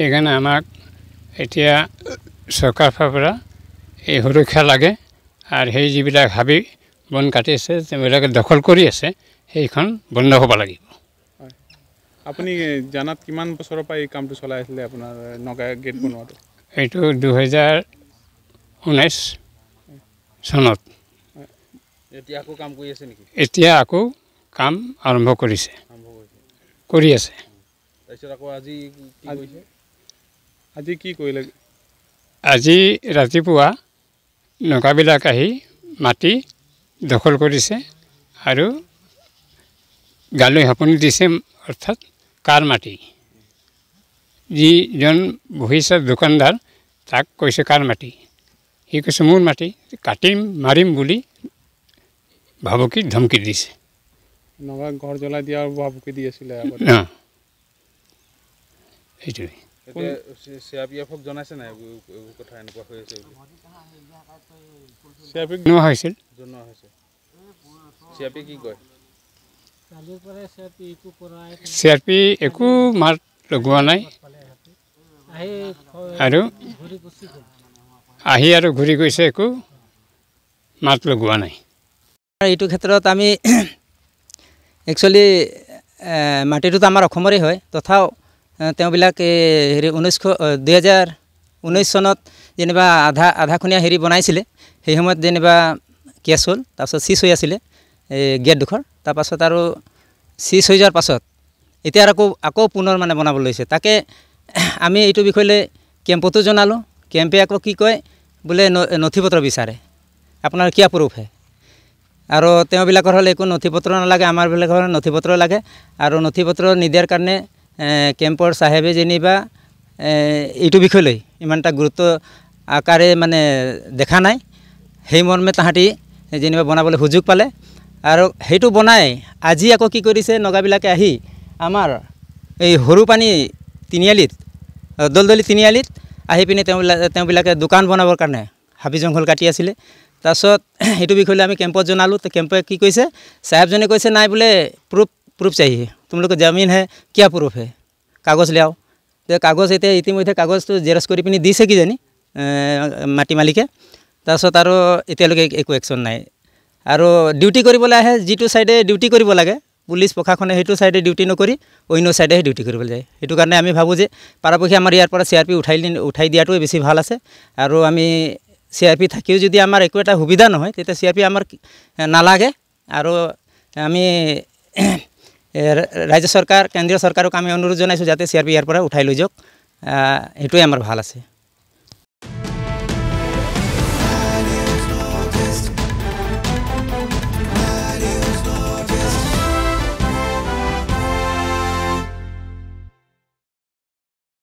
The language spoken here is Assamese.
সেইকাৰণে আমাক এতিয়া চৰকাৰৰ পৰা এই সুৰক্ষা লাগে আৰু সেই যিবিলাক হাবি বন কাটি আছে তেওঁবিলাকে দখল কৰি আছে সেইখন বন্ধ হ'ব লাগিব আপুনি জানাত কিমান বছৰৰ পৰা এই কামটো চলাই আছিলে আপোনাৰ নগা গেট বনোৱাটো এইটো দুহেজাৰ ঊনৈছ চনত এতিয়া আকৌ কাম কৰি আছে নেকি এতিয়া আকৌ কাম আৰম্ভ কৰিছে কৰি আছে তাৰপিছত আকৌ আজি আজি কি কৰিলে আজি ৰাতিপুৱা নগাবিলাক আহি মাটি দখল কৰিছে আৰু গালৈ হাপনি দিছে অৰ্থাৎ কাৰ মাটি যিজন বহিছে দোকানদাৰ তাক কৈছে কাৰ মাটি সি কৈছে মোৰ মাটি কাটিম মাৰিম বুলি ভাবুকি ধমকি দিছে নগাক ঘৰ জ্বলাই দিয়া ভাবুকি দি আছিলে সেইটোৱেই চিয়াপি একো মাত লগোৱা নাই আহি আৰু ঘূৰি গৈছে একো মাত লগোৱা নাই এইটো ক্ষেত্ৰত আমি একচুৱেলি মাটিটোতো আমাৰ অসমৰে হয় তথা তেওঁবিলাক এই হেৰি ঊনৈছশ দুহেজাৰ ঊনৈছ চনত যেনিবা আধা আধাখনীয়া হেৰি বনাইছিলে সেই সময়ত যেনিবা কেছ হ'ল তাৰপাছত চিজ হৈ আছিলে এই গেটডোখৰ তাৰপাছত আৰু চিজ হৈ যোৱাৰ পাছত এতিয়া আৰু আকৌ আকৌ পুনৰ মানে বনাব লৈছে তাকে আমি এইটো বিষয়লৈ কেম্পতো জনালোঁ কেম্পে আকৌ কি কয় বোলে নথি পত্ৰ বিচাৰে আপোনাৰ কিয় প্ৰুফহে আৰু তেওঁবিলাকৰ হ'লে একো নথি পত্ৰ নালাগে আমাৰবিলাকৰ নথি পত্ৰ লাগে আৰু নথি পত্ৰ নিদিয়াৰ কাৰণে কেম্পৰ চাহেবে যেনিবা এইটো বিষয় লৈ ইমান এটা গুৰুত্ব আকাৰে মানে দেখা নাই সেই মৰ্মে তাহাঁতি যেনিবা বনাবলৈ সুযোগ পালে আৰু সেইটো বনাই আজি আকৌ কি কৰিছে নগাবিলাকে আহি আমাৰ এই সৰু পানী তিনিআলিত দলদলি তিনিআলিত আহি পিনে তেওঁবিলাক তেওঁবিলাকে দোকান বনাবৰ কাৰণে হাবি জংঘল কাটি আছিলে তাৰপিছত সেইটো বিষয়লৈ আমি কেম্পত জনালোঁ কেম্পে কি কৈছে চাহেবজনে কৈছে নাই বোলে প্ৰুফ প্ৰুফ চাহি तुम लोग को जमीन है क्या प्रूफ है कागज ले आओ तो कागज इतने ইতিমধ্যে কাগজ তো জেরক্স করে পিনি দিছে কি জানি মাটি মালিকে তাৰপিছত আৰু এতিয়ালৈকে একো একশ্যন নাই আৰু ডিউটি কৰিবলৈ আহে যিটো ছাইডে ডিউটি কৰিব লাগে পুলিচ প্ৰশাসনে সেইটো ছাইডে ডিউটি নকৰি অন্য ছাইডেহে ডিউটি কৰিবলৈ যায় সেইটো কাৰণে আমি ভাবোঁ যে পাৰাপক্ষে আমাৰ ইয়াৰ পৰা চি আৰ পি উঠাই উঠাই দিয়াটোৱে বেছি ভাল আছে আৰু আমি চি আৰ পি থাকিও যদি আমাৰ একো এটা সুবিধা নহয় তেতিয়া চি আৰ পি আমাৰ নালাগে আৰু আমি ৰাজ্য চৰকাৰ কেন্দ্ৰীয় চৰকাৰক আমি অনুৰোধ জনাইছোঁ যাতে চি আৰ পি ইয়াৰ পৰা উঠাই লৈ যাওক সেইটোৱে আমাৰ ভাল আছে